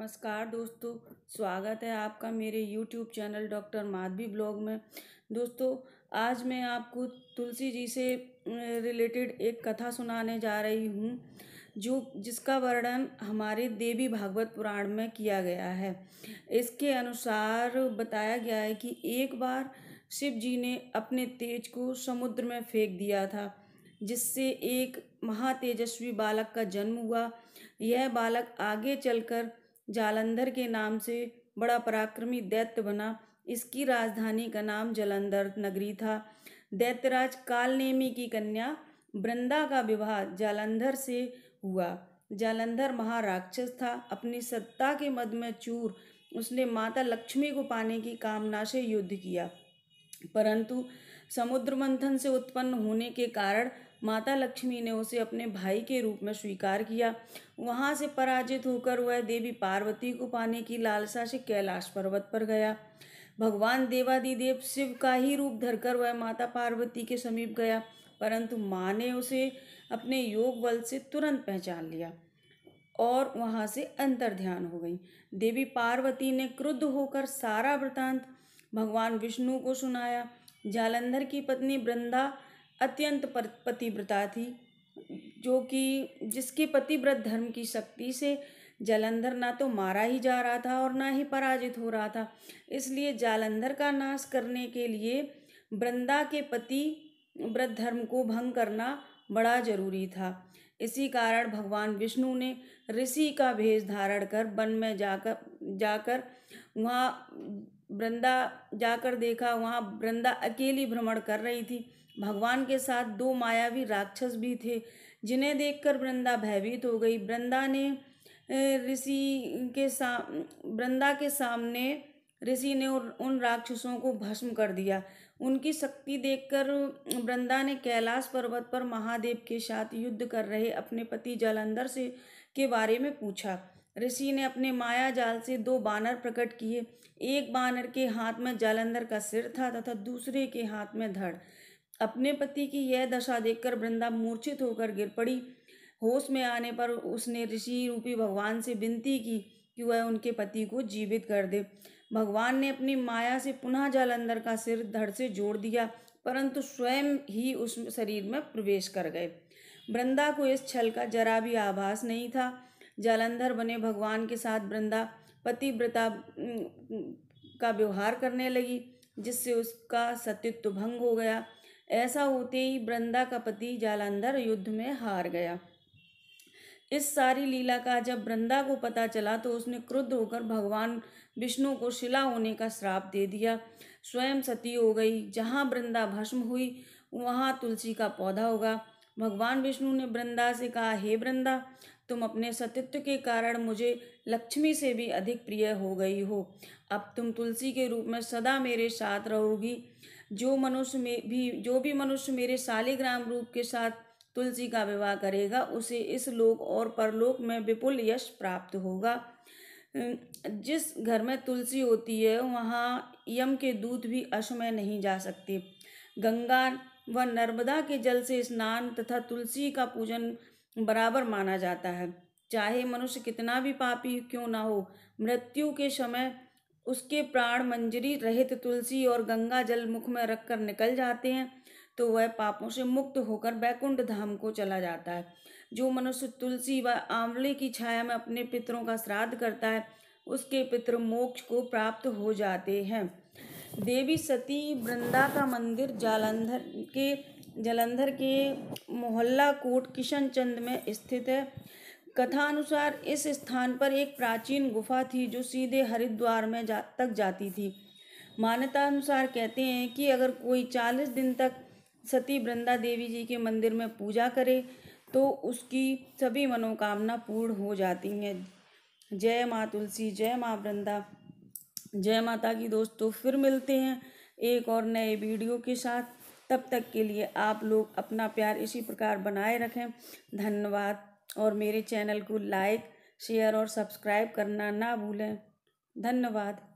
नमस्कार दोस्तों स्वागत है आपका मेरे YouTube channel doctor Madhavi blog में दोस्तों आज मैं आपको तुलसी जी से रिलेटेड एक कथा सुनाने जा रही हूँ जो जिसका वर्णन हमारे देवी भागवत पुराण में किया गया है इसके अनुसार बताया गया है कि एक बार शिव जी ने अपने तेज को समुद्र में फेंक दिया था जिससे एक महातेजस्वी बालक का जन्म हुआ यह बालक आगे चलकर जालंधर के नाम से बड़ा पराक्रमी दैत्य बना इसकी राजधानी का नाम जालंधर नगरी था दैत्यराज कालनेमी की कन्या वृंदा का विवाह जालंधर से हुआ जालंधर महाराक्षस था अपनी सत्ता के मद में चूर उसने माता लक्ष्मी को पाने की कामना से युद्ध किया परंतु समुद्र मंथन से उत्पन्न होने के कारण माता लक्ष्मी ने उसे अपने भाई के रूप में स्वीकार किया वहाँ से पराजित होकर वह देवी पार्वती को पाने की लालसा से कैलाश पर्वत पर गया भगवान देवादिदेव शिव का ही रूप धरकर वह माता पार्वती के समीप गया परंतु माँ ने उसे अपने योग बल से तुरंत पहचान लिया और वहाँ से अंतर ध्यान हो गई देवी पार्वती ने क्रुद्ध होकर सारा वृतांत भगवान विष्णु को सुनाया जालंधर की पत्नी वृंदा अत्यंत पतिव्रता थी जो कि जिसके पतिव्रत धर्म की शक्ति से जालंधर ना तो मारा ही जा रहा था और ना ही पराजित हो रहा था इसलिए जालंधर का नाश करने के लिए वृंदा के पति व्रत धर्म को भंग करना बड़ा जरूरी था इसी कारण भगवान विष्णु ने ऋषि का भेष धारण कर वन में जाकर जाकर वहाँ वृंदा जाकर देखा वहाँ वृंदा अकेली भ्रमण कर रही थी भगवान के साथ दो मायावी राक्षस भी थे जिन्हें देखकर वृंदा भयभीत हो गई वृंदा ने ऋषि के सा वृंदा के सामने ऋषि ने उन राक्षसों को भस्म कर दिया उनकी शक्ति देखकर वृंदा ने कैलाश पर्वत पर महादेव के साथ युद्ध कर रहे अपने पति जालंधर से के बारे में पूछा ऋषि ने अपने माया जाल से दो बानर प्रकट किए एक बानर के हाथ में जालंधर का सिर था तथा दूसरे के हाथ में धड़ अपने पति की यह दशा देखकर वृंदा मूर्छित होकर गिर पड़ी होश में आने पर उसने ऋषि रूपी भगवान से विनती की कि वह उनके पति को जीवित कर दे भगवान ने अपनी माया से पुनः जालंधर का सिर धड़ से जोड़ दिया परंतु स्वयं ही उस शरीर में प्रवेश कर गए वृंदा को इस छल का जरा भी आभास नहीं था जालंधर बने भगवान के साथ वृंदा पतिव्रता का व्यवहार करने लगी जिससे उसका सतीत्व भंग हो गया ऐसा होते ही वृंदा का पति जालंधर युद्ध में हार गया इस सारी लीला का जब वृंदा को पता चला तो उसने क्रुद्ध होकर भगवान विष्णु को शिला होने का श्राप दे दिया स्वयं सती हो गई जहाँ वृंदा भस्म हुई वहाँ तुलसी का पौधा होगा भगवान विष्णु ने वृंदा से कहा हे वृंदा तुम अपने सतित्व के कारण मुझे लक्ष्मी से भी अधिक प्रिय हो गई हो अब तुम तुलसी के रूप में सदा मेरे साथ रहोगी जो मनुष्य में भी जो भी मनुष्य मेरे शालिग्राम रूप के साथ तुलसी का विवाह करेगा उसे इस लोक और परलोक में विपुल यश प्राप्त होगा जिस घर में तुलसी होती है वहाँ यम के दूत भी अश्व में नहीं जा सकते गंगा व नर्मदा के जल से स्नान तथा तुलसी का पूजन बराबर माना जाता है चाहे मनुष्य कितना भी पापी क्यों ना हो मृत्यु के समय उसके प्राण मंजरी रहित तुलसी और गंगा जल मुख में रखकर निकल जाते हैं तो वह पापों से मुक्त होकर बैकुंठ धाम को चला जाता है जो मनुष्य तुलसी व आंवले की छाया में अपने पितरों का श्राद्ध करता है उसके पितृ मोक्ष को प्राप्त हो जाते हैं देवी सती वृंदा का मंदिर जालंधर के जालंधर के मोहल्ला कोट किशन चंद में स्थित है कथानुसार इस स्थान पर एक प्राचीन गुफा थी जो सीधे हरिद्वार में जा तक जाती थी मान्यता अनुसार कहते हैं कि अगर कोई चालीस दिन तक सती वृंदा देवी जी के मंदिर में पूजा करे तो उसकी सभी मनोकामना पूर्ण हो जाती हैं जय माँ तुलसी जय माँ वृंदा जय माता की दोस्तों फिर मिलते हैं एक और नए वीडियो के साथ तब तक के लिए आप लोग अपना प्यार इसी प्रकार बनाए रखें धन्यवाद और मेरे चैनल को लाइक शेयर और सब्सक्राइब करना ना भूलें धन्यवाद